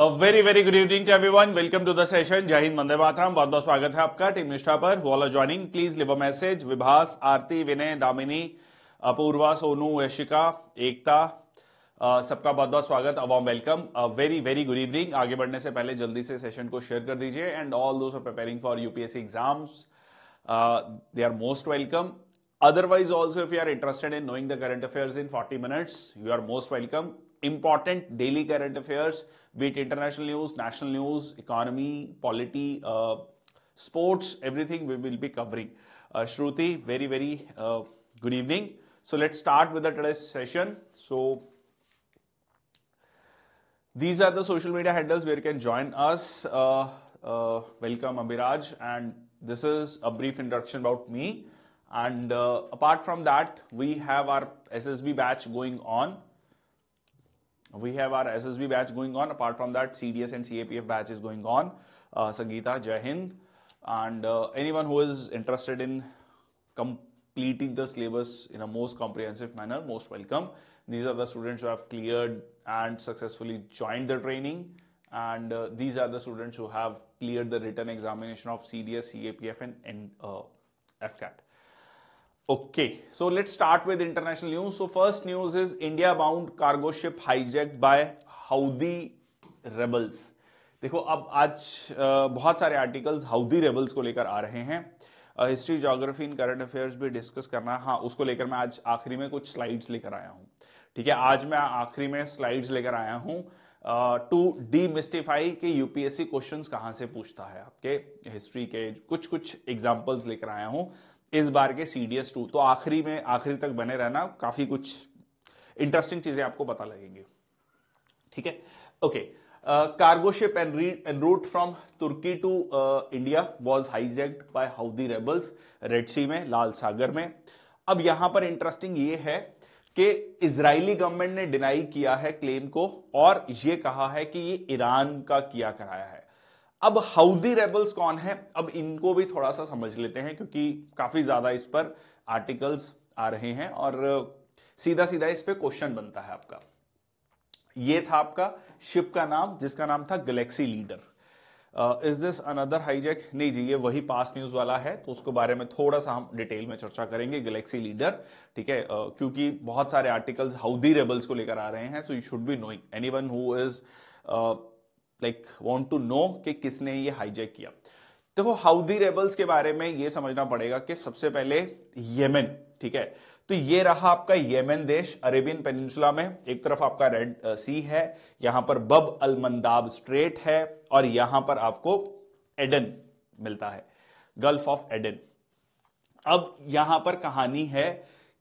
Very very good evening to everyone welcome to the session Jai Hind वंदे मातरम बहुत बहुत स्वागत है आपका टीम निष्ठा पर हुआ joining please leave a message Vibhas Aarti Vinay Damini Apoorva Sonu Yashika Ekta सबका बहुत बहुत स्वागत अवॉम welcome very very good evening आगे बढ़ने से पहले जल्दी से सेशन को शेयर कर दीजिए and all are preparing for UPSC exams they are most welcome otherwise also if you are interested in knowing the current affairs in forty minutes you are most welcome important daily current affairs, be it international news, national news, economy, polity, uh, sports, everything we will be covering. Uh, Shruti, very, very uh, good evening. So let's start with the today's session. So these are the social media handles where you can join us. Uh, uh welcome Abhiraj and this is a brief introduction about me. And uh, apart from that, we have our SSB batch going on we have our SSB batch going on. Apart from that, CDS and CAPF batch is going on. Uh, Sangeeta, Jai And uh, anyone who is interested in completing the syllabus in a most comprehensive manner, most welcome. These are the students who have cleared and successfully joined the training. And uh, these are the students who have cleared the written examination of CDS, CAPF, and, and uh, FCAT. Okay so let start with international news so first news is India bound cargo ship hijack by Houthi rebels देखो अब आज बहुत सारे articles हाउदी rebels को लेकर आ रहे हैं history geography in current affairs भी डिस्कस करना हाँ उसको लेकर मैं आज आखिरी में कुछ स्लाइड्स लेकर आया हूँ ठीक है आज मैं आखिरी में स्लाइड्स लेकर आया हूँ टू डी मिस्टिफाई के यूपीएससी क्वेश्चंस कहाँ से पूछता है आपके हिस्ट्री के कुछ कुछ एग्जांपल्स लेकर आया हूँ इस बार के सी डी एस टू तो आखिरी में आखिरी तक बने रहना काफ़ी कुछ इंटरेस्टिंग चीज़ें आपको पता लगेंगी ठीक है okay cargo ship and read and route from Turkey to India was hijacked by Houthi rebels Red Sea में लाल सागर में अब यहां पर इंटरेस्टिंग ये है कि इजरायली गवर्नमेंट ने डिनाई किया है क्लेम को और ये कहा है कि ये ईरान का किया कराया है अब हाउदी रेबल्स कौन है अब इनको भी थोड़ा सा समझ लेते हैं क्योंकि काफ़ी ज़्यादा इस पर आर्टिकल्स आ रहे हैं और सीधा सीधा इस पर क्वेश्चन बनता है आपका ये था आपका शिप का नाम जिसका नाम था Galaxy Leader is this another hijack नहीं जी ये वही पास न्यूज वाला है तो उसको बारे में थोड़ा सा हम डिटेल में चर्चा करेंगे गैलेक्सी लीडर ठीक है uh, क्योंकि बहुत सारे आर्टिकल्स हाउदी रेबल्स को लेकर आ रहे हैं so you should be knowing any one who is like want to know कि किसने ये हाईजेक किया देखो हाउदी रेबल्स के बारे में ये समझना पड़ेगा कि सबसे पहले येमेन ठीक है तो ये रहा आपका येमेन देश अरेबियन पेनिनसुला में एक तरफ आपका रेड सी uh, है यहां पर बब अलमंदाब स्ट्रेट है और यहां पर आपको एडन मिलता है गल्फ ऑफ एडन अब यहां पर कहानी है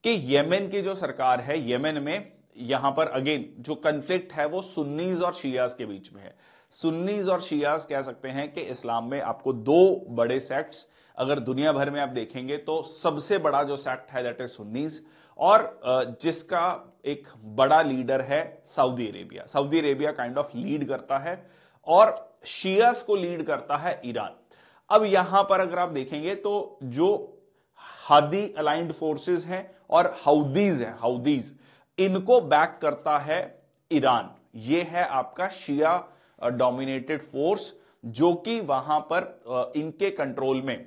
कि येमेन की जो सरकार है येमेन में यहां पर अगेन जो कंफ्लिक्ट है वो सुन्नीज और शियाज के बीच में है सुन्नीज और शियाज कह सकते हैं कि इस्लाम में आपको दो बड़े सेक्ट्स अगर दुनिया भर में आप देखेंगे तो सबसे बड़ा जो सेक्ट है दैट इज सुन्नीज और जिसका एक बड़ा लीडर है Saudi Arabia Saudi Arabia kind of lead करता है और शियास को लीड करता है ईरान अब यहां पर अगर आप देखेंगे तो जो हादी अलाइंड फोर्सेस हैं और हाउदीज हैं हाउदीज इनको बैक करता है ईरान ये है आपका शिया डोमिनेटेड फोर्स जो कि वहां पर इनके कंट्रोल में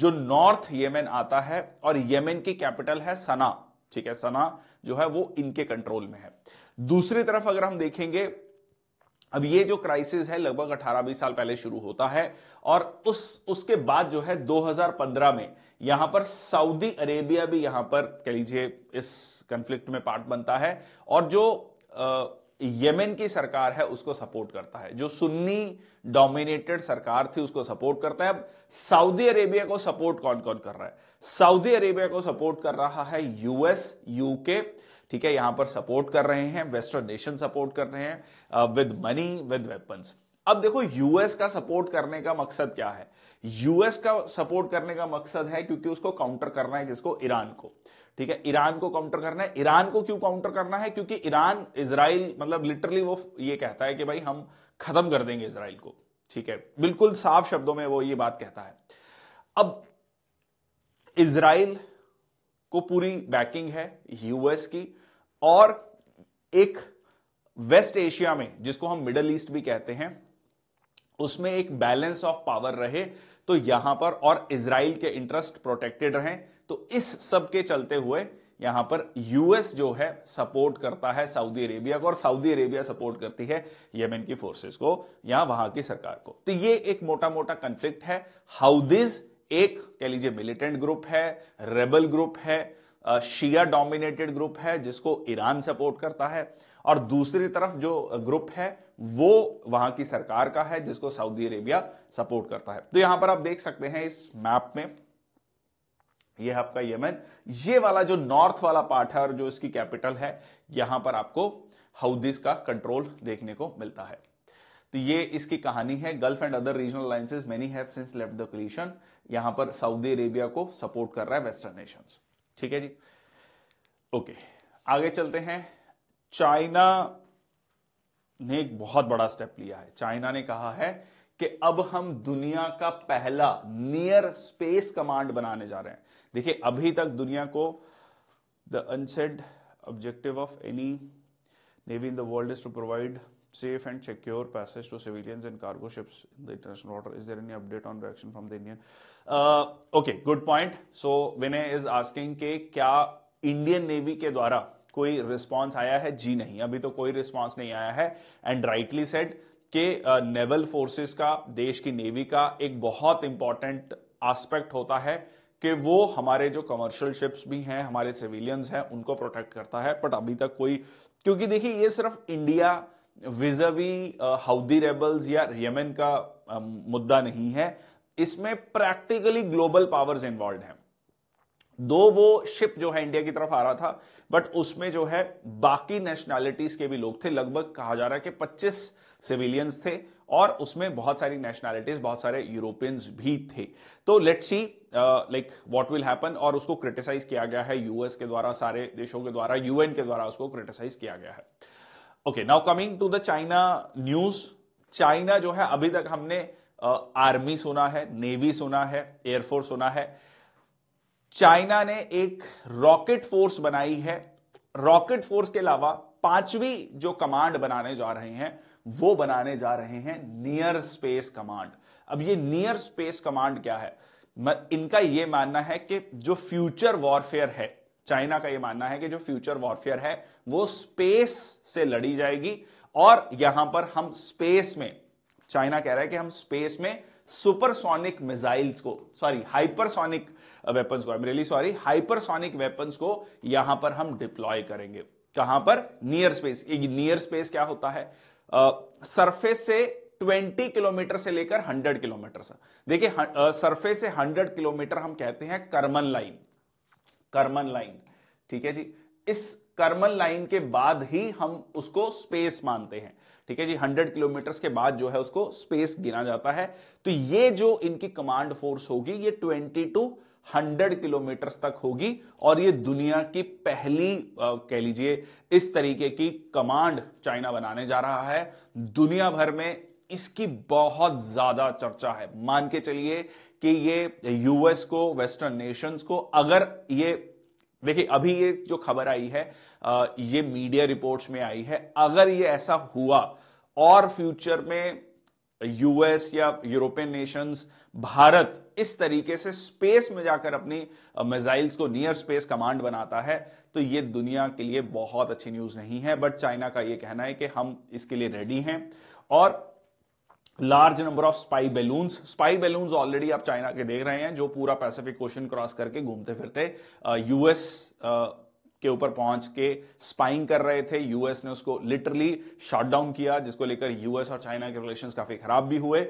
जो नॉर्थ येमेन आता है और येमेन की कैपिटल है सना ठीक है सना जो है वो इनके कंट्रोल में है दूसरी तरफ अगर हम देखेंगे अब ये जो क्राइसिस है लगभग 18-20 साल पहले शुरू होता है और उस उसके बाद जो है 2015 में यहां पर सऊदी अरेबिया भी यहां पर कह लीजिए इस कंफ्लिक्ट में पार्ट बनता है और जो आ, यमेन की सरकार है उसको सपोर्ट करता है जो सुन्नी डोमिनेटेड सरकार थी उसको सपोर्ट करता है अब सऊदी अरेबिया को सपोर्ट कौन कौन कर रहा है सऊदी अरेबिया को सपोर्ट कर रहा है यूएस यूके ठीक है यहां पर सपोर्ट कर रहे हैं वेस्टर्न नेशन सपोर्ट कर रहे हैं विद मनी विद वेपन्स अब देखो यूएस का सपोर्ट करने का मकसद क्या है यूएस का सपोर्ट करने का मकसद है क्योंकि उसको काउंटर करना है किसको ईरान को ठीक है ईरान को काउंटर करना है ईरान को क्यों काउंटर करना है क्योंकि ईरान इसराइल मतलब लिटरली वो ये कहता है कि भाई हम खत्म कर देंगे इसराइल को ठीक है बिल्कुल साफ शब्दों में वो ये बात कहता है अब इसराइल को पूरी बैकिंग है यूएस की और एक वेस्ट एशिया में जिसको हम मिडल ईस्ट भी कहते हैं उसमें एक बैलेंस ऑफ पावर रहे तो यहां पर और इसराइल के इंटरेस्ट प्रोटेक्टेड रहें तो इस सब के चलते हुए यहां पर यूएस जो है सपोर्ट करता है सऊदी अरेबिया को और सऊदी अरेबिया सपोर्ट करती है यमन की फोर्सेस को या वहां की सरकार को तो ये एक मोटा मोटा कंफ्लिक्ट है हाउदिज एक कह लीजिए मिलिटेंट ग्रुप है रेबल ग्रुप है शिया डोमिनेटेड ग्रुप है जिसको ईरान सपोर्ट करता है और दूसरी तरफ जो ग्रुप है वो वहां की सरकार का है जिसको सऊदी अरेबिया सपोर्ट करता है तो यहां पर आप देख सकते हैं इस मैप में ये आपका यमन ये वाला जो नॉर्थ वाला पार्ट है और जो इसकी कैपिटल है यहां पर आपको हाउदीज का कंट्रोल देखने को मिलता है तो ये इसकी कहानी है Gulf and other regional alliances many have since left the यहां पर सऊदी अरेबिया को सपोर्ट कर रहा है वेस्टर्न नेशंस ठीक है जी ओके आगे चलते हैं चाइना ने एक बहुत बड़ा स्टेप लिया है चाइना ने कहा है कि अब हम दुनिया का पहला नियर स्पेस कमांड बनाने जा रहे हैं देखिए अभी तक दुनिया को the unsaid objective of any navy in the world is to provide safe and secure passage to civilians and cargo ships in the international water. Is there any update on reaction from the Indian? Uh, okay, good point. So Vinay is asking कि क्या Indian navy के द्वारा कोई response आया है जी नहीं अभी तो कोई रिस्पांस नहीं आया है एंड राइटली सेड कि नेवल uh, फोर्सेस का देश की नेवी का एक बहुत इंपॉर्टेंट एस्पेक्ट होता है कि वो हमारे जो कमर्शियल शिप्स भी हैं हमारे सिविलियंस हैं उनको प्रोटेक्ट करता है बट अभी तक कोई क्योंकि देखिए ये सिर्फ इंडिया विजवी हाउदी रेबल्स या यमन का मुद्दा नहीं है इसमें प्रैक्टिकली ग्लोबल पावर्स इन्वॉल्व हैं दो वो शिप जो है इंडिया की तरफ आ रहा था बट उसमें जो है बाकी नेशनैलिटीज के भी लोग थे लगभग कहा जा रहा है कि पच्चीस सिविलियंस थे और उसमें बहुत सारी नेशनैलिटीज बहुत सारे यूरोपियंस भी थे तो let's see like what will happen और उसको क्रिटिसाइज किया गया है यूएस के द्वारा सारे देशों के द्वारा यूएन के द्वारा उसको क्रिटिसाइज किया गया है okay now coming to the China news China जो है अभी तक हमने आर्मी सुना है नेवी सुना है एयरफोर्स सुना है चाइना ने एक रॉकेट फोर्स बनाई है रॉकेट फोर्स के अलावा पांचवी जो कमांड बनाने जा रहे हैं वो बनाने जा रहे हैं नियर स्पेस कमांड अब ये नियर स्पेस कमांड क्या है इनका यह मानना है कि जो फ्यूचर वॉरफेयर है चाइना का यह मानना है कि जो फ्यूचर वॉरफेयर है वो स्पेस से लड़ी जाएगी और यहां पर हम स्पेस में चाइना कह रहा है कि हम स्पेस में सुपरसोनिक मिसाइल्स को सॉरी हाइपरसोनिक वेपन्स को रियली सॉरी हाइपरसोनिक वेपन्स को यहां पर हम डिप्लॉय करेंगे कहां पर नियर स्पेस नियर स्पेस क्या होता है सरफेस uh, से 20 किलोमीटर से लेकर 100 किलोमीटर से देखिए सरफेस से 100 किलोमीटर हम कहते हैं कर्मन लाइन कर्मन लाइन ठीक है जी इस कर्मन लाइन के बाद ही हम उसको स्पेस मानते हैं ठीक है जी 100 किलोमीटर के बाद जो है उसको स्पेस गिना जाता है तो ये जो इनकी कमांड फोर्स होगी ये 20 टू 100 किलोमीटर तक होगी और ये दुनिया की पहली आ, कह लीजिए इस तरीके की कमांड चाइना बनाने जा रहा है दुनिया भर में इसकी बहुत ज्यादा चर्चा है मान के चलिए कि ये यूएस को वेस्टर्न नेशंस को अगर ये देखिए अभी ये जो खबर आई है ये मीडिया रिपोर्ट्स में आई है अगर ये ऐसा हुआ और फ्यूचर में यूएस या यूरोपियन नेशंस भारत इस तरीके से स्पेस में जाकर अपनी मिसाइल्स को नियर स्पेस कमांड बनाता है तो ये दुनिया के लिए बहुत अच्छी न्यूज नहीं है बट चाइना का ये कहना है कि हम इसके लिए रेडी हैं और large number of spy balloons spy balloons already आप चाइना के देख रहे हैं जो पूरा पैसिफिक ओशन क्रॉस करके घूमते फिरते यूएस uh, uh, के ऊपर पहुंच के स्पाइंग कर रहे थे यूएस ने उसको लिटरली शॉट डाउन किया जिसको लेकर यूएस और चाइना के रिलेशंस काफी खराब भी हुए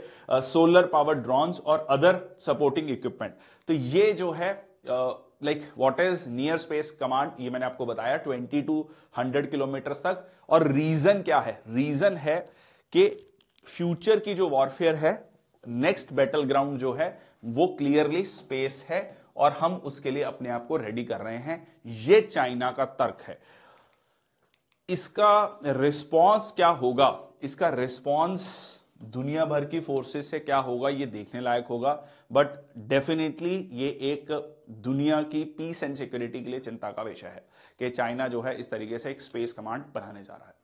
सोलर पावर ड्रॉन्स और अदर सपोर्टिंग इक्विपमेंट तो ये जो है like what is near space command ये मैंने आपको बताया ट्वेंटी टू हंड्रेड किलोमीटर तक और रीजन क्या है रीजन है कि फ्यूचर की जो वॉरफेयर है नेक्स्ट बैटल ग्राउंड जो है वो क्लियरली स्पेस है और हम उसके लिए अपने आप को रेडी कर रहे हैं ये चाइना का तर्क है इसका रिस्पॉन्स क्या होगा इसका रिस्पॉन्स दुनिया भर की फोर्सेस से क्या होगा ये देखने लायक होगा बट डेफिनेटली ये एक दुनिया की पीस एंड सिक्योरिटी के लिए चिंता का विषय है कि चाइना जो है इस तरीके से एक स्पेस कमांड बनाने जा रहा है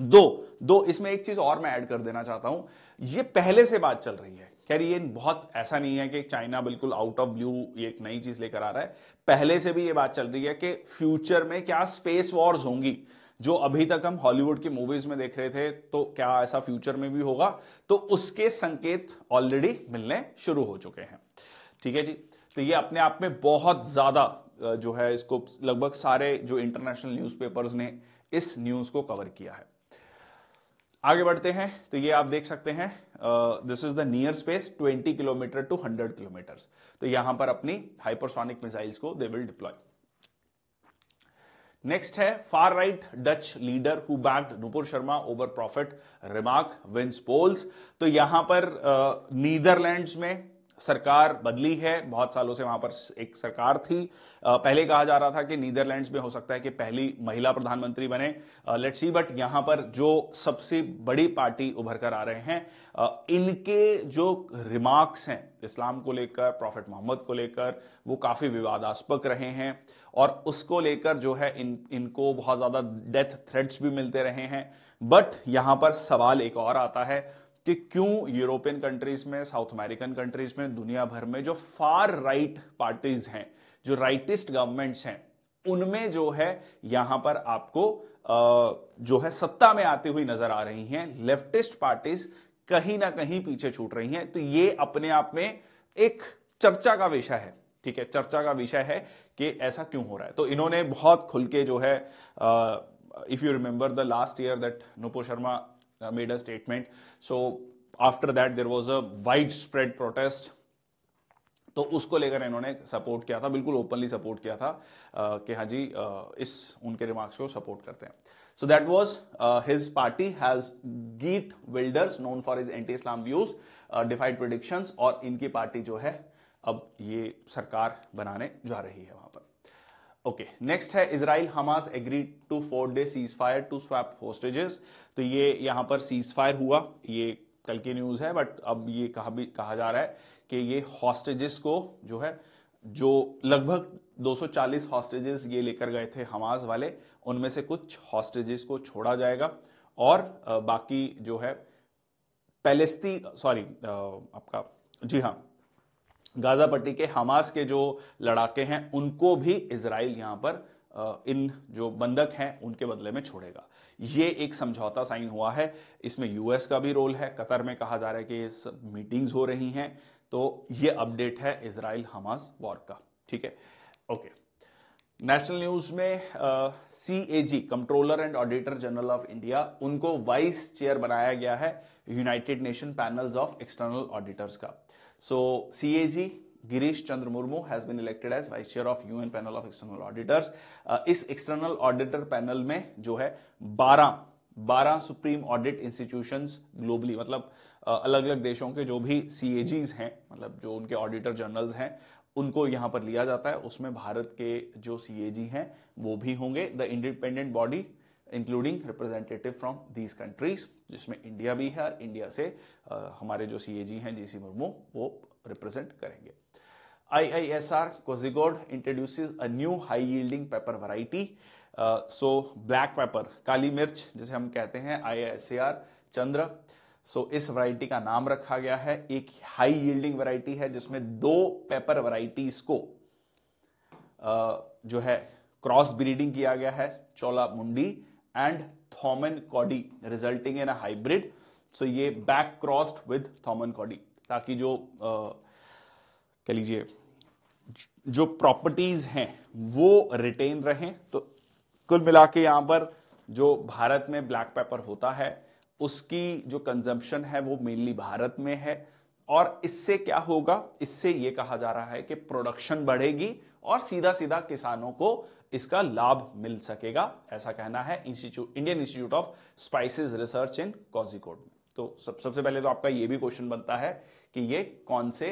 दो दो इसमें एक चीज और मैं ऐड कर देना चाहता हूं ये पहले से बात चल रही है रही ये बहुत ऐसा नहीं है कि चाइना बिल्कुल आउट ऑफ ब्लू ये एक नई चीज लेकर आ रहा है पहले से भी ये बात चल रही है कि फ्यूचर में क्या स्पेस वॉर्स होंगी जो अभी तक हम हॉलीवुड की मूवीज में देख रहे थे तो क्या ऐसा फ्यूचर में भी होगा तो उसके संकेत ऑलरेडी मिलने शुरू हो चुके हैं ठीक है जी तो ये अपने आप में बहुत ज्यादा जो है इसको लगभग सारे जो इंटरनेशनल न्यूज़पेपर्स ने इस न्यूज़ को कवर किया है आगे बढ़ते हैं तो ये आप देख सकते हैं this is the near space 20 kilometre to 100 kilometre तो यहां पर अपनी हाइपरसोनिक मिसाइल्स को दे विल डिप्लॉय नेक्स्ट है far right Dutch leader who backed Nupur Sharma over prophet remark wins polls तो यहां पर नीदरलैंड्स में सरकार बदली है बहुत सालों से वहां पर एक सरकार थी पहले कहा जा रहा था कि नीदरलैंड्स में हो सकता है कि पहली महिला प्रधानमंत्री बने लेट्स सी बट यहां पर जो सबसे बड़ी पार्टी उभर कर आ रहे हैं इनके जो रिमार्क्स हैं इस्लाम को लेकर प्रॉफिट मोहम्मद को लेकर वो काफ़ी विवादास्पद रहे हैं और उसको लेकर जो है इन इनको बहुत ज़्यादा डेथ थ्रेट्स भी मिलते रहे हैं बट यहां पर सवाल एक और आता है कि क्यों यूरोपियन कंट्रीज में साउथ अमेरिकन कंट्रीज में दुनिया भर में जो फार राइट पार्टीज हैं जो राइटिस्ट गवर्नमेंट्स हैं उनमें जो है यहां पर आपको जो है सत्ता में आती हुई नजर आ रही हैं लेफ्टिस्ट पार्टीज कहीं ना कहीं पीछे छूट रही हैं तो ये अपने आप में एक चर्चा का विषय है ठीक है चर्चा का विषय है कि ऐसा क्यों हो रहा है तो इन्होंने बहुत खुल के जो है if you remember the last year that Nupur Sharma uh, made a statement. So after that there was a widespread protest. तो उसको लेकर इन्होंने सपोर्ट किया था बिल्कुल ओपनली सपोर्ट किया था uh, कि हाँ जी uh, इस उनके रिमार्क्स को सपोर्ट करते हैं so that was his party has गीट Wilders known for his anti Islam views defied predictions और इनकी पार्टी जो है अब ये सरकार बनाने जा रही है वहां पर ओके okay, नेक्स्ट है Israel Hamas agree to four day ceasefire to swap hostages तो ये यहाँ पर सीज फायर हुआ ये कल की न्यूज़ है बट अब ये कहा भी कहा जा रहा है कि ये हॉस्टेजेस को जो है जो लगभग 240 हॉस्टेजेस ये लेकर गए थे हमास वाले उनमें से कुछ हॉस्टेजेस को छोड़ा जाएगा और बाकी जो है पैलेस्ती सॉरी आपका जी हाँ गाजा पट्टी के हमास के जो लड़ाके हैं उनको भी इसराइल यहाँ पर इन जो बंधक हैं उनके बदले में छोड़ेगा ये एक समझौता साइन हुआ है इसमें यूएस का भी रोल है कतर में कहा जा रहा है कि इस मीटिंग्स हो रही हैं तो ये अपडेट है इसराइल हमास वॉर का ठीक है ओके नेशनल न्यूज में C A G controller and auditor general of India उनको वाइस चेयर बनाया गया है United Nation panels of external auditors का So CAG Girish Chandra Murmu has been elected as Vice Chair of UN Panel of External Auditors. Uh, इस external auditor panel में जो है 12 12 supreme audit institutions globally मतलब uh, अलग अलग देशों के जो भी सी हैं मतलब जो उनके ऑडिटर जनरल्स हैं उनको यहाँ पर लिया जाता है उसमें भारत के जो सी हैं वो भी होंगे the independent body including representative from these countries जिसमें इंडिया भी है और इंडिया से आ, हमारे जो सी ए जी हैं जी सी मुर्मू वो रिप्रेजेंट करेंगे I I S R Kozhikode introduce a new high yielding pepper variety so black pepper काली मिर्च जिसे हम कहते हैं आई एस ए आर चंद्र सो इस वराइटी का नाम रखा गया है एक हाई यील्डिंग वराइटी है जिसमें दो पेपर वराइटीज को uh, जो है क्रॉस ब्रीडिंग किया गया है Chola Mundi and Thommankodi resulting in hybrid so ये back crossed with Thommankodi ताकि जो कह लीजिए जो प्रॉपर्टीज हैं वो रिटेन रहें तो कुल मिला के यहां पर जो भारत में ब्लैक पेपर होता है उसकी जो कंजम्पशन है वो मेनली भारत में है और इससे क्या होगा इससे ये कहा जा रहा है कि प्रोडक्शन बढ़ेगी और सीधा सीधा किसानों को इसका लाभ मिल सकेगा ऐसा कहना है institute Indian Institute of Spices Research in Kozhikode में तो सब सबसे पहले तो आपका यह भी क्वेश्चन बनता है कि यह कौन से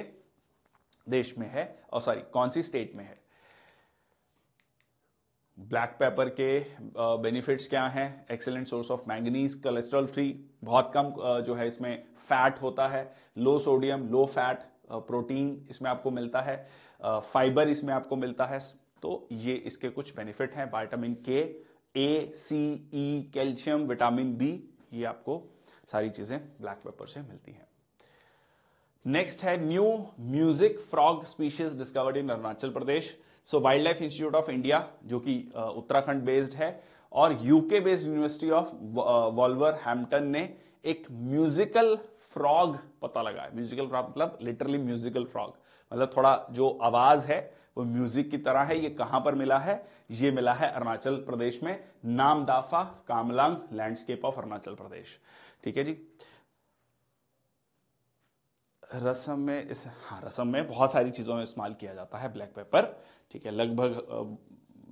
देश में है और सॉरी कौन सी स्टेट में है ब्लैक पेपर के बेनिफिट्स क्या हैं excellent source of manganese cholesterol free बहुत कम जो है इसमें फैट होता है low sodium low fat protein इसमें आपको मिलता है फाइबर इसमें आपको मिलता है तो ये इसके कुछ बेनिफिट हैं vitamin K A C E calcium vitamin B ये आपको सारी चीज़ें ब्लैक पेपर से मिलती हैं नेक्स्ट है new music frog species discovered in Arunachal Pradesh so wildlife institute of India जो कि उत्तराखंड बेस्ड है और UK based university of Wolverhampton ने एक म्यूजिकल फ्रॉग पता लगाया म्यूजिकल फ्रॉग मतलब लिटरली म्यूजिकल फ्रॉग मतलब थोड़ा जो आवाज है वो म्यूजिक की तरह है ये कहां पर मिला है ये मिला है अरुणाचल प्रदेश में नामदाफा कामलांग लैंडस्केप ऑफ अरुणाचल प्रदेश ठीक है जी रसम में इस हाँ रसम में बहुत सारी चीज़ों में इस्तेमाल किया जाता है ब्लैक पेपर ठीक है लगभग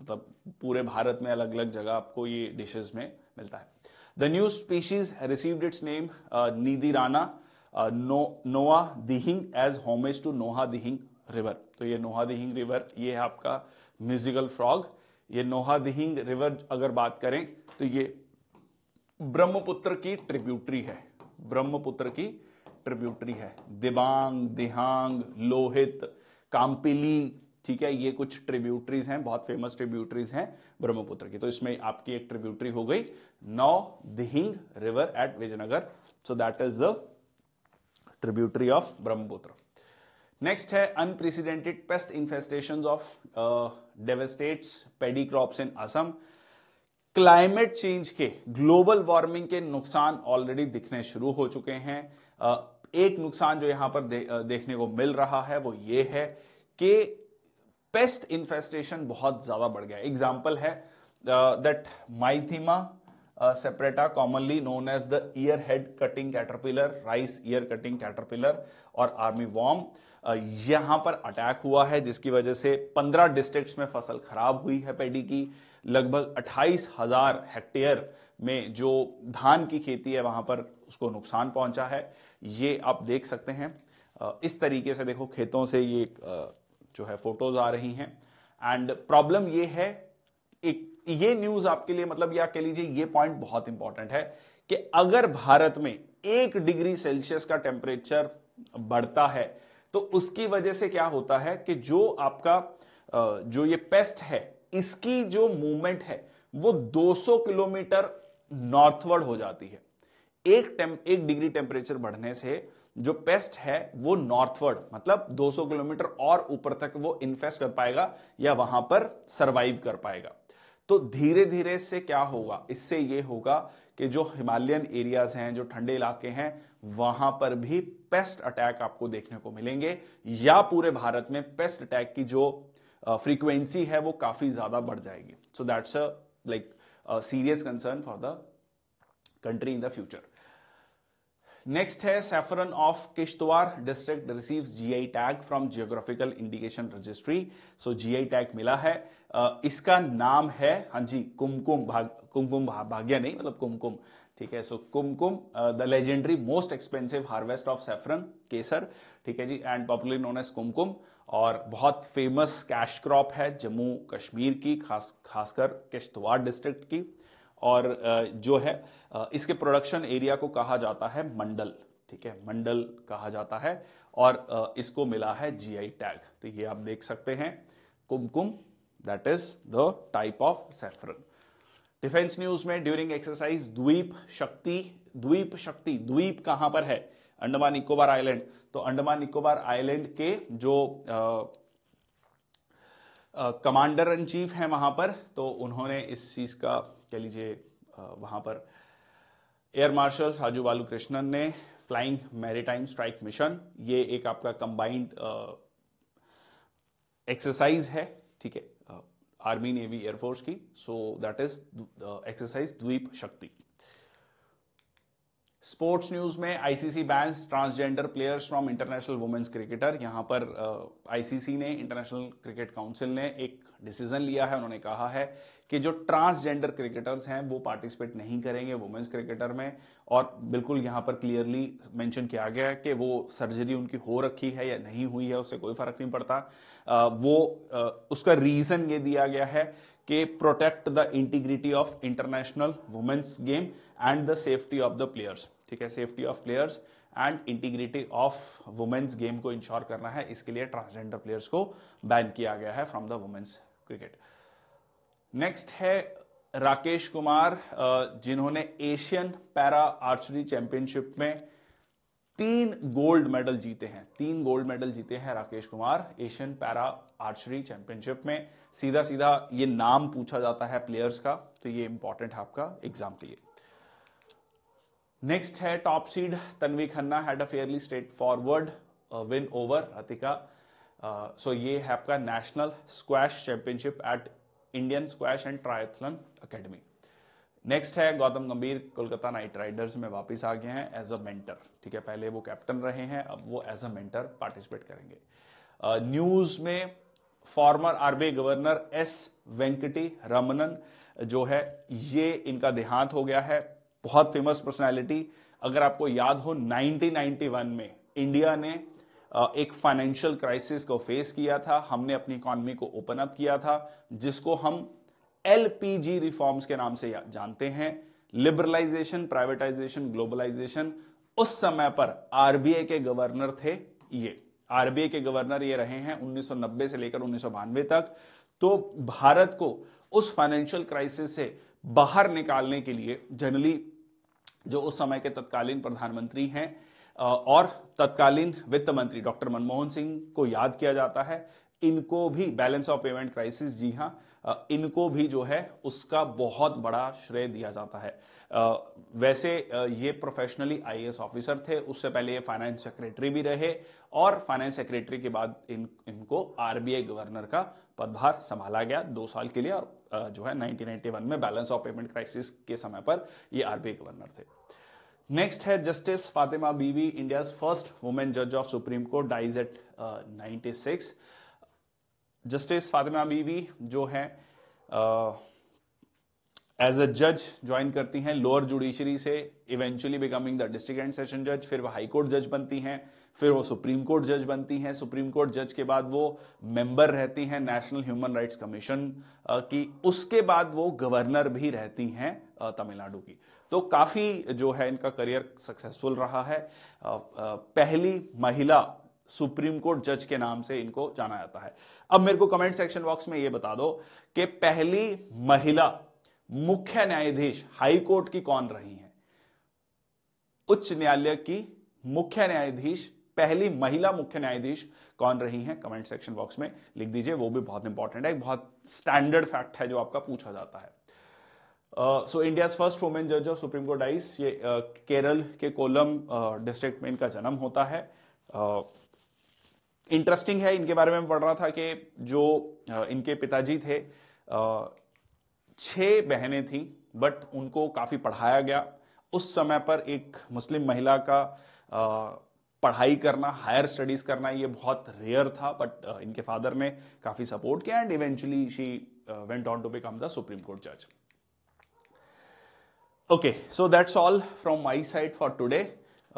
मतलब पूरे भारत में अलग अलग जगह आपको ये डिशेज में मिलता है the new species received its name Nidirana Noa Dihing as homage to Noa Dihing river तो ये नोहा दिहिंग रिवर ये है आपका म्यूजिकल फ्रॉग ये नोहा दिहिंग रिवर अगर बात करें तो ये ब्रह्मपुत्र की ट्रिब्यूटरी है ब्रह्मपुत्र की ट्रिब्यूटरी है दिबांग दिहांग लोहित कामपिली ठीक है ये कुछ ट्रिब्यूटरीज हैं बहुत फेमस ट्रिब्यूटरीज हैं ब्रह्मपुत्र की तो इसमें आपकी एक ट्रिब्यूटरी हो गई Noa Dihing river at Vijaynagar so that is the tributary of Brahmaputra next है unprecedented pest infestation of devastates paddy crop in Assam climate change के ग्लोबल वार्मिंग के नुकसान ऑलरेडी दिखने शुरू हो चुके हैं uh, एक नुकसान जो यहाँ पर दे, uh, देखने को मिल रहा है वो ये है कि पेस्ट इन्फेस्टेशन बहुत ज़्यादा बढ़ गया एग्जाम्पल है that Mythimna separata commonly known as the ear head cutting caterpillar rice ear cutting caterpillar और आर्मी वॉर्म यहां पर अटैक हुआ है जिसकी वजह से 15 डिस्ट्रिक्ट्स में फसल खराब हुई है पेडी की लगभग अट्ठाईस हजार हेक्टेयर में जो धान की खेती है वहां पर उसको नुकसान पहुंचा है ये आप देख सकते हैं इस तरीके से देखो खेतों से ये जो है फोटोज आ रही हैं एंड प्रॉब्लम ये है एक ये न्यूज आपके लिए मतलब या कह लीजिए ये पॉइंट बहुत इंपॉर्टेंट है कि अगर भारत में एक डिग्री सेल्सियस का टेम्परेचर बढ़ता है तो उसकी वजह से क्या होता है कि जो आपका जो ये पेस्ट है इसकी जो मूवमेंट है वो 200 किलोमीटर नॉर्थवर्ड हो जाती है एक टेम एक डिग्री टेम्परेचर बढ़ने से जो पेस्ट है वो नॉर्थवर्ड मतलब 200 किलोमीटर और ऊपर तक वो इन्फेस्ट कर पाएगा या वहां पर सरवाइव कर पाएगा तो धीरे धीरे से क्या होगा इससे ये होगा कि जो हिमालयन एरियाज हैं जो ठंडे इलाके हैं वहां पर भी पेस्ट अटैक आपको देखने को मिलेंगे या पूरे भारत में पेस्ट अटैक की जो फ्रीक्वेंसी है वो काफी ज्यादा बढ़ जाएगी so that's a like serious concern for the country in the future next है saffron of Kishtwar district receives GI tag from geographical indication registry so GI tag मिला है इसका नाम है हाँ जी कुमकुम भाग कुमकुम भाग्य नहीं मतलब कुमकुम ठीक है so Kumkum the legendary most expensive harvest of saffron केसर ठीक है जी and popular known as Kumkum और बहुत फेमस कैश क्रॉप है जम्मू कश्मीर की खास खासकर किश्तवाड़ डिस्ट्रिक्ट की और uh, जो है uh, इसके प्रोडक्शन एरिया को कहा जाता है मंडल ठीक है मंडल कहा जाता है और uh, इसको मिला है जीआई टैग तो ये आप देख सकते हैं Kumkum that is the type of saffron defence news में ड्यूरिंग एक्सरसाइज द्वीप शक्ति द्वीप शक्ति द्वीप कहां पर है अंडमान निकोबार आइलैंड तो अंडमान निकोबार आइलैंड के जो कमांडर इन चीफ है वहां पर तो उन्होंने इस चीज का कह लीजिए वहां पर एयर मार्शल साजू बालू कृष्णन ने फ्लाइंग मैरिटाइम स्ट्राइक मिशन ये एक आपका कंबाइंड एक्सरसाइज है ठीक है आर्मी नेवी एयरफोर्स की सो that is exercise Dweep Shakti sports news में ICC bans transgender players from international women's cricket यहां पर आईसीसी uh, ने इंटरनेशनल क्रिकेट काउंसिल ने एक डिसीजन लिया है उन्होंने कहा है कि जो ट्रांसजेंडर क्रिकेटर्स हैं वो पार्टिसिपेट नहीं करेंगे वुमेन्स क्रिकेटर में और बिल्कुल यहाँ पर क्लियरली मेंशन किया गया है कि वो सर्जरी उनकी हो रखी है या नहीं हुई है उससे कोई फर्क नहीं पड़ता वो उसका रीज़न ये दिया गया है कि protect the integrity of international women's game and the safety of the players ठीक है safety of players and integrity of women's game को इंश्योर करना है इसके लिए ट्रांसजेंडर प्लेयर्स को बैन किया गया है from the women's cricket next है राकेश कुमार जिन्होंने एशियन पैरा आर्चरी चैंपियनशिप में तीन गोल्ड मेडल जीते हैं तीन गोल्ड मेडल जीते हैं Rakesh Kumar Asian para archery championship में सीधा सीधा ये नाम पूछा जाता है प्लेयर्स का तो ये इंपॉर्टेंट है आपका एग्जाम के लिए नेक्स्ट है top seed Tanvi Khanna had a fairly straightforward win over Atika so uh, ये है आपका national squash championship at Indian squash and triathlon academy next है गौतम गंभीर कोलकाता नाइट राइडर्स में वापस आ गए हैं एज अ मेंटर ठीक है पहले वो कैप्टन रहे हैं अब वो एज अ मेंटर पार्टिसिपेट करेंगे न्यूज uh, में former RBI governor S Venkitaramanan जो है ये इनका देहांत हो गया है बहुत फेमस पर्सनैलिटी अगर आपको याद हो 1991 में इंडिया ने एक फाइनेंशियल क्राइसिस को फेस किया था हमने अपनी इकॉनमी को ओपन अप किया था जिसको हम एलपीजी रिफॉर्म्स के नाम से जानते हैं लिबरलाइजेशन प्राइवेटाइजेशन ग्लोबलाइजेशन उस समय पर आरबीआई के गवर्नर थे ये आरबीआई के गवर्नर ये रहे हैं 1990 से लेकर उन्नीस तक तो भारत को उस फाइनेंशियल क्राइसिस से बाहर निकालने के लिए जनरली जो उस समय के तत्कालीन प्रधानमंत्री हैं और तत्कालीन वित्त मंत्री डॉक्टर मनमोहन सिंह को याद किया जाता है इनको भी बैलेंस ऑफ पेमेंट क्राइसिस जी हाँ इनको भी जो है उसका बहुत बड़ा श्रेय दिया जाता है वैसे ये प्रोफेशनली आई ऑफिसर थे उससे पहले ये फाइनेंस सेक्रेटरी भी रहे और फाइनेंस सेक्रेटरी के बाद इन इनको आर गवर्नर का पदभार संभाला गया दो साल के लिए और जो है 1991 में बैलेंस ऑफ पेमेंट क्राइसिस के समय पर ये आर गवर्नर थे नेक्स्ट है justice Fathima Beevi India first women जज of Supreme Court dies at ninety six justice Fathima Beevi जो है एज अ जज ज्वाइन करती हैं लोअर जुडिशरी से eventually becoming the district and session जज फिर वो हाई कोर्ट जज बनती हैं फिर वो सुप्रीम कोर्ट जज बनती हैं सुप्रीम कोर्ट जज के बाद वो मेंबर रहती हैं नेशनल ह्यूमन राइट्स कमीशन की उसके बाद वो गवर्नर भी रहती हैं तमिलनाडु uh, की तो काफ़ी जो है इनका करियर सक्सेसफुल रहा है पहली महिला सुप्रीम कोर्ट जज के नाम से इनको जाना जाता है अब मेरे को कमेंट सेक्शन बॉक्स में यह बता दो कि पहली महिला मुख्य न्यायाधीश हाई कोर्ट की कौन रही है उच्च न्यायालय की मुख्य न्यायाधीश पहली महिला मुख्य न्यायाधीश कौन रही हैं कमेंट सेक्शन बॉक्स में लिख दीजिए वो भी बहुत इंपॉर्टेंट है एक बहुत स्टैंडर्ड फैक्ट है जो आपका पूछा जाता है सो इंडिया फर्स्ट वुमेन जज ऑफ सुप्रीम कोर्ट आइस ये केरल uh, के कोलम डिस्ट्रिक्ट uh, में इनका जन्म होता है इंटरेस्टिंग uh, है इनके बारे में पढ़ रहा था कि जो इनके पिताजी थे छह बहनें थी बट उनको काफ़ी पढ़ाया गया उस समय पर एक मुस्लिम महिला का पढ़ाई करना हायर स्टडीज़ करना ये बहुत रेयर था बट इनके फादर ने काफ़ी सपोर्ट किया and eventually she went on to become the Supreme Court जज okay so that's all from my side for today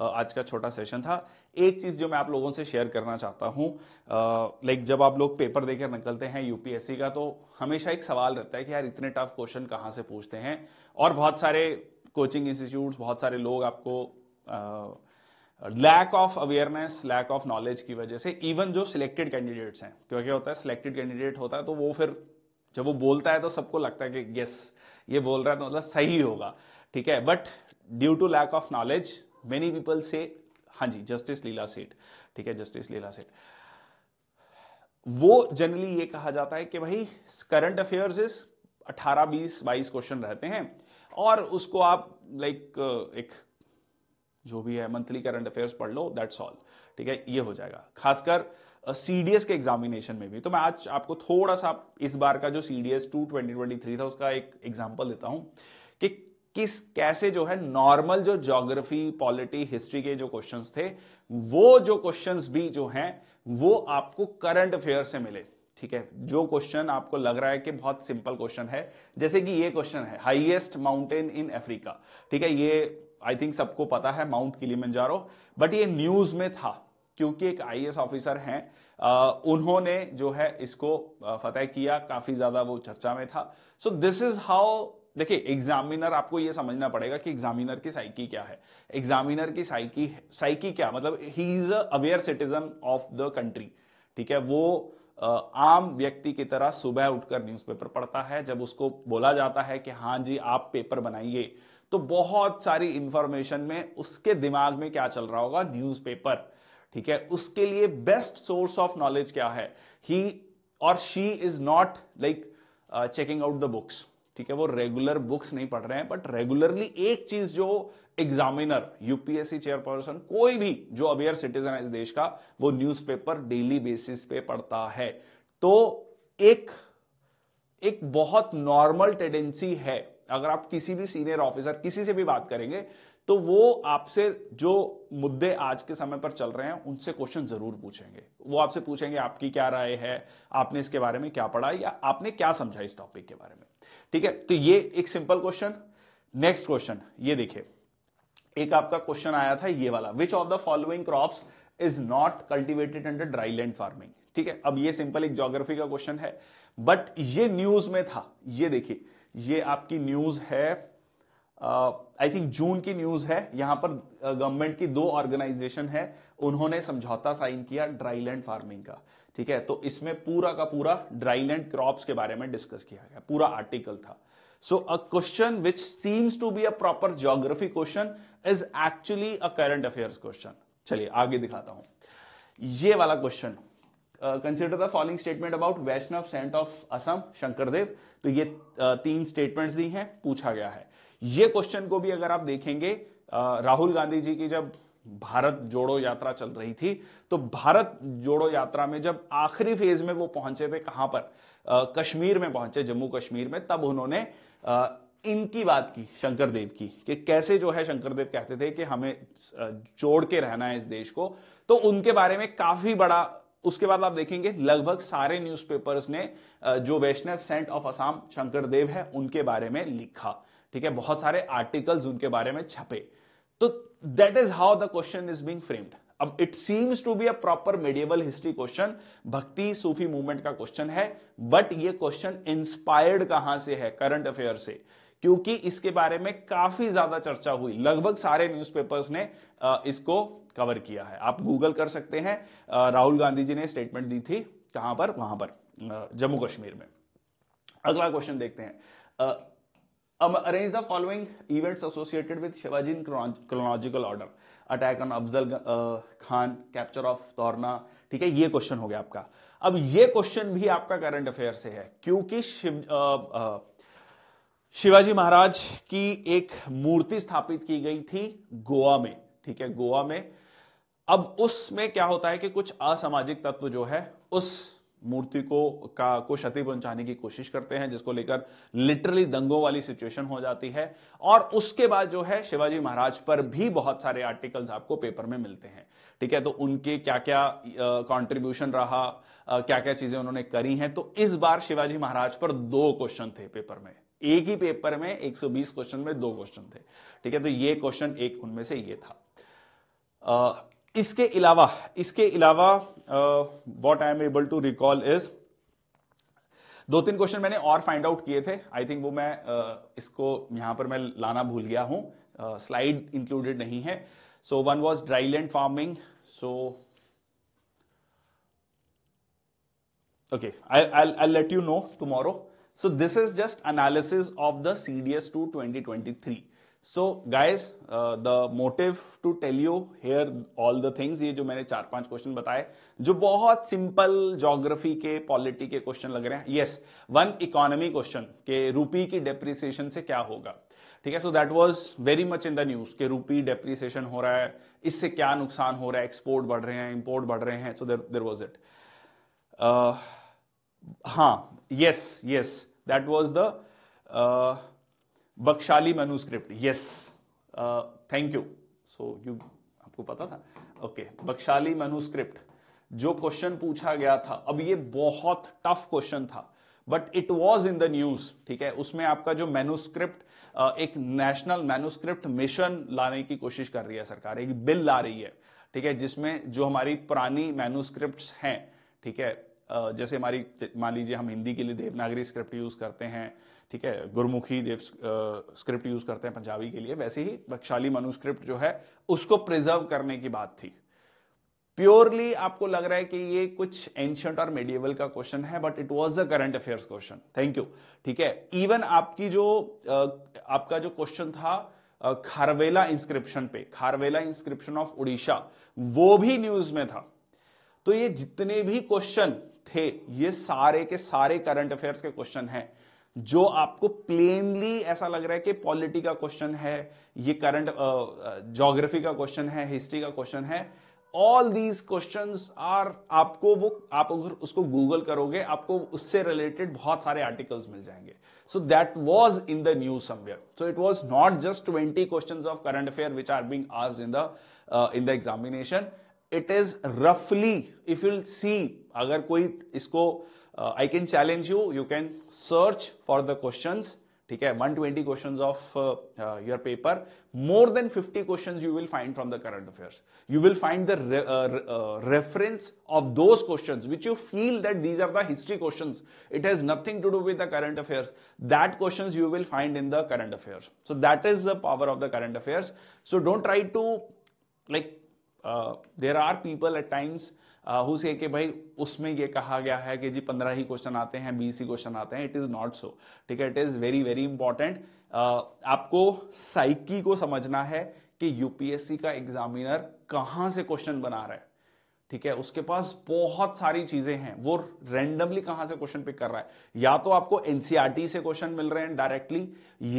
आज का छोटा सेशन था एक चीज़ जो मैं आप लोगों से शेयर करना चाहता हूँ लाइक uh, जब आप लोग पेपर देकर निकलते हैं यूपीएससी का तो हमेशा एक सवाल रहता है कि यार इतने टफ क्वेश्चन कहाँ से पूछते हैं और बहुत सारे कोचिंग इंस्टीट्यूट्स बहुत सारे लोग आपको lack of awareness lack of knowledge की वजह से इवन जो सिलेक्टेड कैंडिडेट्स हैं क्योंकि होता है सिलेक्टेड कैंडिडेट होता है तो वो फिर जब वो बोलता है तो सबको लगता है कि यस ये बोल रहा है तो मतलब सही होगा ठीक है but due to lack of knowledge many people से हाँ जी जस्टिस लीला सेठ ठीक है जस्टिस लीला सेठ वो जनरली ये कहा जाता है कि भाई करंट अफेयर्स इज 18 20 22 क्वेश्चन रहते हैं और उसको आप लाइक like, एक जो भी है मंथली करंट अफेयर्स पढ़ लो दैट्स ऑल ठीक है ये हो जाएगा खासकर सीडीएस के एग्जामिनेशन में भी तो मैं आज आपको थोड़ा सा इस बार का जो CDS two twenty twenty three था उसका एक एग्जाम्पल देता हूं कि किस कैसे जो है नॉर्मल जो ज्योग्राफी पॉलिटी हिस्ट्री के जो क्वेश्चंस थे वो जो क्वेश्चंस भी जो हैं वो आपको करंट अफेयर से मिले ठीक है जो क्वेश्चन आपको लग रहा है कि बहुत सिंपल क्वेश्चन है जैसे कि ये क्वेश्चन है हाईएस्ट माउंटेन इन अफ्रीका ठीक है ये आई थिंक सबको पता है माउंट किलीमंजारो बट ये न्यूज में था क्योंकि एक आईएएस ऑफिसर हैं उन्होंने जो है इसको फतेह किया काफी ज्यादा वो चर्चा में था सो दिस इज हाउ देखिए एग्जामिनर आपको यह समझना पड़ेगा कि एग्जामिनर की साइकी क्या है एग्जामिनर की साइकी साइकी क्या मतलब he is aware citizen of the country ठीक है वो आम व्यक्ति की तरह सुबह उठकर न्यूज़पेपर पढ़ता है जब उसको बोला जाता है कि हाँ जी आप पेपर बनाइए तो बहुत सारी इंफॉर्मेशन में उसके दिमाग में क्या चल रहा होगा न्यूज़पेपर ठीक है उसके लिए बेस्ट सोर्स ऑफ नॉलेज क्या है ही और she is not like checking out the books ठीक है वो रेगुलर बुक्स नहीं पढ़ रहे हैं बट रेगुलरली एक चीज जो एग्जामिनर यूपीएससी चेयरपर्सन कोई भी जो अवेयर सिटीजन है इस देश का वो न्यूज़पेपर डेली बेसिस पे पढ़ता है तो एक एक बहुत नॉर्मल टेंडेंसी है अगर आप किसी भी सीनियर ऑफिसर किसी से भी बात करेंगे तो वो आपसे जो मुद्दे आज के समय पर चल रहे हैं उनसे क्वेश्चन जरूर पूछेंगे वो आपसे पूछेंगे आपकी क्या राय है आपने इसके बारे में क्या पढ़ा या आपने क्या समझा इस टॉपिक के बारे में ठीक है तो ये एक सिंपल क्वेश्चन नेक्स्ट क्वेश्चन ये देखिए एक आपका क्वेश्चन आया था ये वाला which of the following crop is not cultivated under dry land farming ठीक है अब ये सिंपल एक ज्योग्राफी का क्वेश्चन है बट ये न्यूज में था ये देखिए ये आपकी न्यूज है आई थिंक जून की न्यूज है यहां पर गवर्नमेंट uh, की दो ऑर्गेनाइजेशन है उन्होंने समझौता साइन किया ड्राई लैंड फार्मिंग का ठीक है तो इसमें पूरा का पूरा ड्राई लैंड क्रॉप्स के बारे में डिस्कस किया गया पूरा आर्टिकल था so a question which seems to be a proper geography question is actually a current affairs question चलिए आगे दिखाता हूं ये वाला question consider the following statement about Vaishnav saint of Assam Shankardev तो ये uh, तीन स्टेटमेंट्स दी हैं पूछा गया है ये क्वेश्चन को भी अगर आप देखेंगे uh, राहुल गांधी जी की जब भारत जोड़ो यात्रा चल रही थी तो भारत जोड़ो यात्रा में जब आखिरी फेज में वो पहुंचे थे कहां पर आ, uh, कश्मीर में पहुंचे जम्मू कश्मीर में तब उन्होंने आ, uh, इनकी बात की शंकर देव की कि कैसे जो है शंकर देव कहते थे कि हमें uh, जोड़ के रहना है इस देश को तो उनके बारे में काफी बड़ा उसके बाद आप देखेंगे लगभग सारे न्यूज़पेपर्स ने जो वैष्णव सेंट ऑफ असम शंकरदेव है उनके बारे में लिखा ठीक है बहुत सारे आर्टिकल्स उनके बारे में छपे तो that is how the question is being framed अब it seems to be a proper medieval history question Bhakti Sufi movement का क्वेश्चन है बट ये क्वेश्चन इंस्पायर्ड कहां से है करंट अफेयर से क्योंकि इसके बारे में काफी ज्यादा चर्चा हुई लगभग सारे न्यूज़पेपर्स ने इसको कवर किया है आप गूगल कर सकते हैं राहुल गांधी जी ने स्टेटमेंट दी थी कहां पर वहां पर जम्मू कश्मीर में अगला क्वेश्चन देखते हैं arrange the following events associated with Shivaji in chronological order attack on Afzal Khan capture of Torna ठीक है ये क्वेश्चन हो गया आपका अब ये क्वेश्चन भी आपका करंट अफेयर से है क्योंकि शिव आ, आ, शिवाजी महाराज की एक मूर्ति स्थापित की गई थी गोवा में ठीक है गोवा में अब उसमें क्या होता है कि कुछ असामाजिक तत्व जो है उस मूर्ति को का को क्षति पहुंचाने की कोशिश करते हैं जिसको लेकर लिटरली दंगों वाली सिचुएशन हो जाती है और उसके बाद जो है शिवाजी महाराज पर भी बहुत सारे आर्टिकल्स आपको पेपर में मिलते हैं ठीक है तो उनके क्या क्या कंट्रीब्यूशन रहा क्या क्या चीजें उन्होंने करी हैं तो इस बार शिवाजी महाराज पर दो क्वेश्चन थे पेपर में एक ही पेपर में 120 क्वेश्चन में दो क्वेश्चन थे ठीक है तो ये क्वेश्चन एक उनमें से ये था इसके अलावा इसके अलावा what I am able to recall is दो तीन क्वेश्चन मैंने और फाइंड आउट किए थे आई थिंक वो मैं uh, इसको यहां पर मैं लाना भूल गया हूं स्लाइड इंक्लूडेड नहीं है so one was dryland farming so okay I I let you know know So this is just analysis of the CDS2 2023. So guys, uh, the motive to tell you here all the things ये जो मैंने चार पांच question बताए जो बहुत simple geography के polity के क्वेश्चन लग रहे हैं येस वन इकोनॉमी क्वेश्चन के रूपी की डेप्रिसिएशन से क्या होगा ठीक है so that was very much in the news के रूपी डेप्रिसिएशन हो रहा है इससे क्या नुकसान हो रहा है एक्सपोर्ट बढ़ रहे हैं इंपोर्ट बढ़ रहे हैं सो देर वॉज इट हाँ yes yes that was the Bakshali manuscript yes thank you so you आपको पता था ओके बक्शाली मैनूस्क्रिप्ट जो क्वेश्चन पूछा गया था अब ये बहुत टफ क्वेश्चन था but it was in the news ठीक है उसमें आपका जो मेनुस्क्रिप्ट uh, एक नेशनल मैनुस्क्रिप्ट मिशन लाने की कोशिश कर रही है सरकार एक बिल ला रही है ठीक है जिसमें जो हमारी पुरानी मैनुस्क्रिप्ट हैं ठीक है जैसे हमारी मान लीजिए हम हिंदी के लिए देवनागरी स्क्रिप्ट यूज़ करते हैं ठीक है गुरुमुखी देव स्क्रिप्ट यूज़ करते हैं पंजाबी के लिए वैसे ही बक्षाली मनुस्क्रिप्ट जो है उसको प्रिजर्व करने की बात थी प्योरली आपको लग रहा है कि ये कुछ एंशंट और मेडिवल का क्वेश्चन है but it was a current affairs question thank you ठीक है इवन आपकी जो आपका जो क्वेश्चन था खारवेला इंस्क्रिप्शन पे खारवेला इंस्क्रिप्शन ऑफ उड़ीसा वो भी न्यूज में था तो ये जितने भी क्वेश्चन थे ये सारे के सारे करंट अफेयर्स के क्वेश्चन हैं जो आपको प्लेनली ऐसा लग रहा है कि पॉलिटी का क्वेश्चन है ये करंट जोग्राफी का क्वेश्चन है हिस्ट्री का क्वेश्चन है ऑल दीज क्वेश्चन आर आपको वो आप अगर उसको गूगल करोगे आपको उससे रिलेटेड बहुत सारे आर्टिकल्स मिल जाएंगे सो that was in the news somewhere so it was not just twenty question of current affair which are being आज in the in the examination it is रफली इफ यूल सी अगर कोई इसको I can challenge you you can search for the question ठीक है 120 questions of your paper more than 50 questions you will find from the current affairs you will find the reference of those questions which you feel that these are the history questions it has nothing to do with the current affairs that questions you will find in the current affairs so that is the power of the current affairs so don't try to like there are people at times who say कि भाई उसमें ये कहा गया है कि जी पंद्रह ही question आते हैं बीस ही क्वेश्चन आते हैं इट इज़ नॉट सो ठीक है it is very very important आपको साइकी को समझना है कि यूपीएससी का एग्जामिनर कहाँ से क्वेश्चन बना रहा है ठीक है उसके पास बहुत सारी चीजें हैं वो रेंडमली कहां से क्वेश्चन पिक कर रहा है या तो आपको एनसीआरटी e से क्वेश्चन मिल रहे हैं डायरेक्टली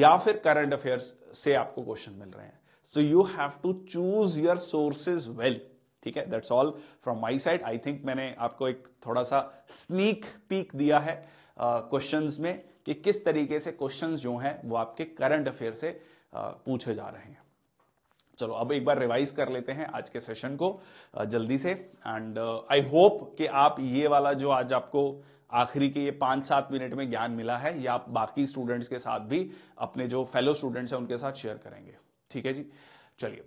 या फिर करंट अफेयर्स से आपको क्वेश्चन मिल रहे हैं so you have to choose your sources well ठीक है that's all from my side I think मैंने आपको एक थोड़ा सा स्नीक पीक दिया है क्वेश्चन uh, में कि किस तरीके से क्वेश्चन जो हैं वो आपके करंट अफेयर से uh, पूछे जा रहे हैं चलो अब एक बार रिवाइज कर लेते हैं आज के सेशन को uh, जल्दी से एंड आई होप कि आप ये वाला जो आज आपको आखिरी के ये पाँच सात मिनट में ज्ञान मिला है या आप बाकी स्टूडेंट्स के साथ भी अपने जो फेलो स्टूडेंट्स हैं उनके साथ शेयर करेंगे ठीक है जी चलिए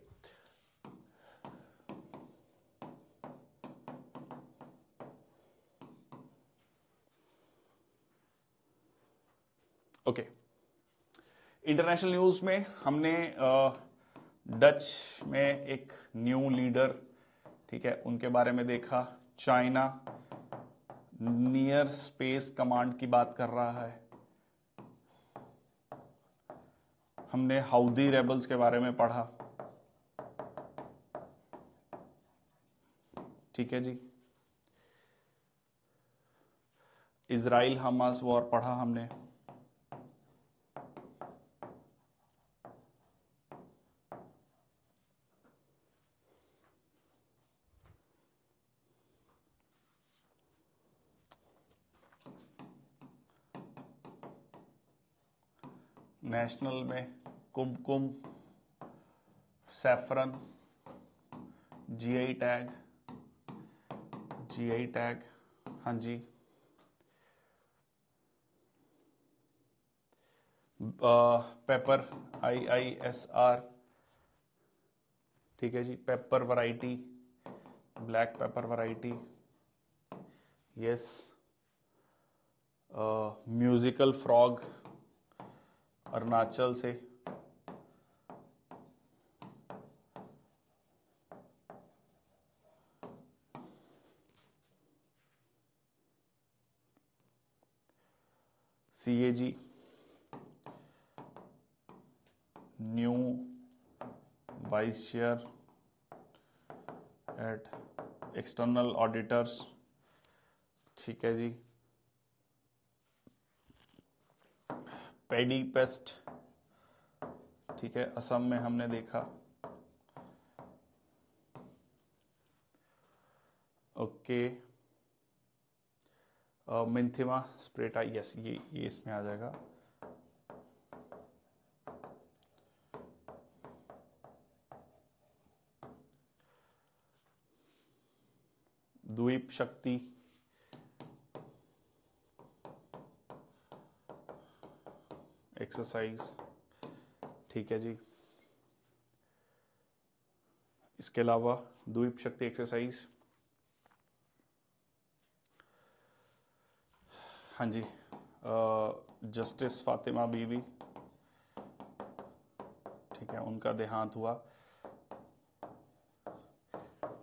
ओके इंटरनेशनल न्यूज में हमने डच में एक न्यू लीडर ठीक है उनके बारे में देखा चाइना नियर स्पेस कमांड की बात कर रहा है हमने हाउदी रेबल्स के बारे में पढ़ा ठीक है जी इसराइल हमास वॉर पढ़ा हमने इंटरनेशनल में kumkum saffron GI tag GI tag हाँ जी pepper I I S R ठीक है जी pepper variety black pepper variety yes musical frog Arunachal से C A G new vice chair at external auditors ठीक है जी पेडी पेस्ट ठीक है असम में हमने देखा ओके मिंथिमा स्प्रेटा यस ये ये इसमें आ जाएगा द्वीप शक्ति एक्सरसाइज ठीक है जी इसके अलावा द्वीप शक्ति एक्सरसाइज हाँ जी जस्टिस फातिमा बीवी ठीक है उनका देहांत हुआ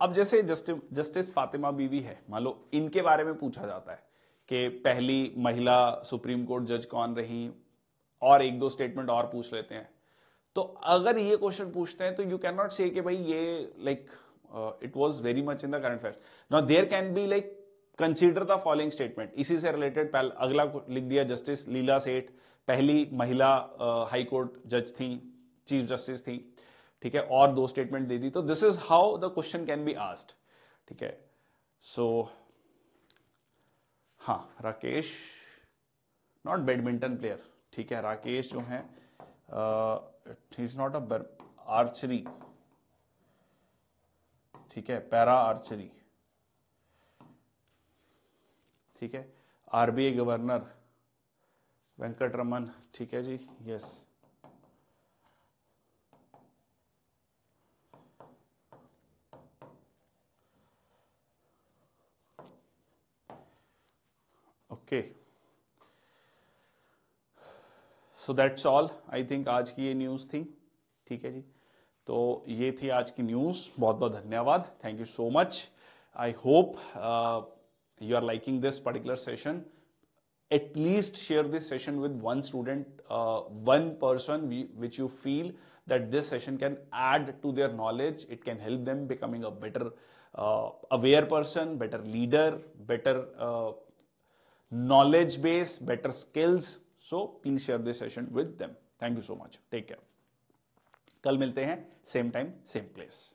अब जैसे जस्टिस फातिमा बीवी है मान लो इनके बारे में पूछा जाता है कि पहली महिला सुप्रीम कोर्ट जज कौन रही और एक दो स्टेटमेंट और पूछ लेते हैं तो अगर ये क्वेश्चन पूछते हैं तो यू कैन नॉट से कि भाई ये like it was very much in the current affair now there can be like consider the following statement इसी से रिलेटेड अगला लिख दिया जस्टिस लीला सेठ पहली महिला हाईकोर्ट uh, जज थी चीफ जस्टिस थी ठीक है और दो स्टेटमेंट दे दी तो this is how the question can be asked ठीक है सो so, हाँ राकेश नॉट बैडमिंटन प्लेयर ठीक है राकेश जो है इज नॉट अ आर्चरी ठीक है पैरा आर्चरी ठीक है आरबीआई गवर्नर वेंकट रमन ठीक है ji yes okay okay. So that's all I think आज की ये न्यूज थी ठीक है जी तो ये थी आज की न्यूज बहुत बहुत धन्यवाद thank you so much I hope you are liking this particular session at least share this session with one student one person which you feel that this session can add to their knowledge it can help them becoming a better aware person better leader better knowledge base better skills so please share this session with them thank you so much take care कल मिलते हैं same time same place